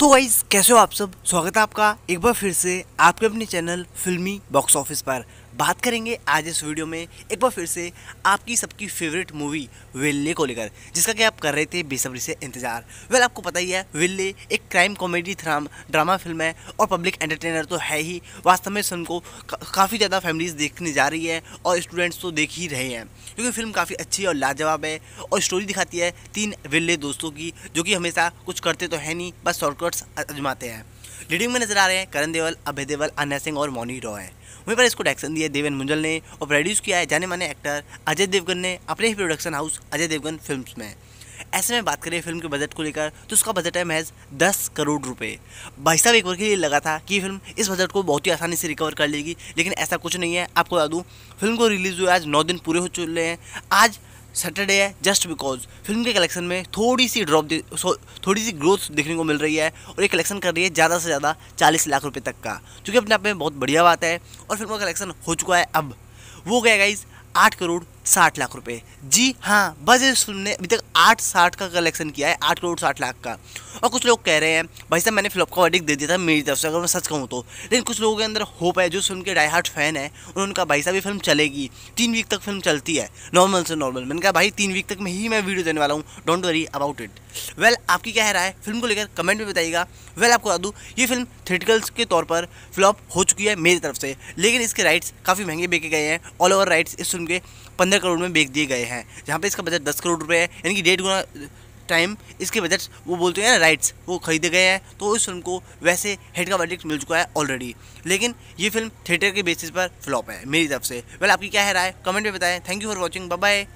तो वाइज कैसे हो आप सब स्वागत है आपका एक बार फिर से आपके अपने चैनल फिल्मी बॉक्स ऑफिस पर बात करेंगे आज इस वीडियो में एक बार फिर से आपकी सबकी फेवरेट मूवी विल्ले को लेकर जिसका कि आप कर रहे थे बेसब्री से इंतज़ार वेल आपको पता ही है विल्ले एक क्राइम कॉमेडी थ्राम ड्रामा फिल्म है और पब्लिक एंटरटेनर तो है ही वास्तव में इस फिल्म को का, काफ़ी ज़्यादा फैमिलीज़ देखने जा रही है और स्टूडेंट्स तो देख ही रहे हैं क्योंकि फिल्म काफ़ी अच्छी और लाजवाब है और स्टोरी दिखाती है तीन विल्ले दोस्तों की जो कि हमेशा कुछ करते तो है नहीं बस शॉर्टकट्स आजमाते हैं लीडिंग में नजर आ रहे हैं करण देवल अभय देवल अन्य सिंह और मौनी रॉय वहीं पर इसको डायरेक्शन दिया देवेन मुंजल ने और प्रोड्यूस किया है जाने माने एक्टर अजय देवगन ने अपने ही production house Ajay Devgn film में ऐसे में बात करें फिल्म के बजट को लेकर तो उसका बजट है महज दस करोड़ रुपए भाई साहब एक बार के लिए लगा था कि फिल्म इस बजट को बहुत ही आसानी से रिकवर कर लेगी लेकिन ऐसा कुछ नहीं है आपको बता दूँ फिल्म को रिलीज़ हुए आज नौ दिन पूरे हो चुके हैं आज सैटरडे है जस्ट बिकॉज फिल्म के कलेक्शन में थोड़ी सी ड्रॉप थोड़ी सी ग्रोथ देखने को मिल रही है और ये कलेक्शन कर रही है ज़्यादा से ज़्यादा चालीस लाख रुपये तक का जो कि अपने आप में बहुत बढ़िया बात है और फिल्म का कलेक्शन हो चुका है अब वो गया गाइज आठ करोड़ साठ लाख रुपए जी हाँ बस इस फिल्म ने अभी तक आठ साठ का कलेक्शन किया है आठ करोड़ साठ लाख का और कुछ लोग कह रहे हैं भाई साहब मैंने फ्लॉप का वर्डिक दे दिया था मेरी तरफ से अगर मैं सच कहूँ तो लेकिन कुछ लोगों के अंदर होप है जो फिल्म के डाई हार्ट फैन है उन्होंने कहा भाई साहब ये फिल्म चलेगी तीन वीक तक फिल्म चलती है नॉर्मल से नॉर्मल मैंने कहा भाई तीन वीक तक में ही मैं वीडियो देने वाला हूँ don't worry about it well आपकी क्या राय है फिल्म को लेकर कमेंट में बताइएगा वेल आपको बता दूँ ये फिल्म थिएटिकल्स के तौर पर फ्लॉप हो चुकी है मेरी तरफ से लेकिन इसके राइट्स काफ़ी महंगे बेके गए हैं ऑल ओवर राइट्स इस फिल्म के पंद्रह करोड़ में बेच दिए गए हैं जहाँ पे इसका बजट दस करोड़ रुपये है यानी कि डेढ़ गुना टाइम इसके बजट वो बोलते हैं राइट्स वो खरीदे गए हैं तो उस फिल्म को वैसे हेड का बजट मिल चुका है ऑलरेडी लेकिन ये फिल्म थिएटर के बेसिस पर फ्लॉप है मेरी तरफ से वेल आपकी क्या है राय कमेंट में बताएं thank you for watching bye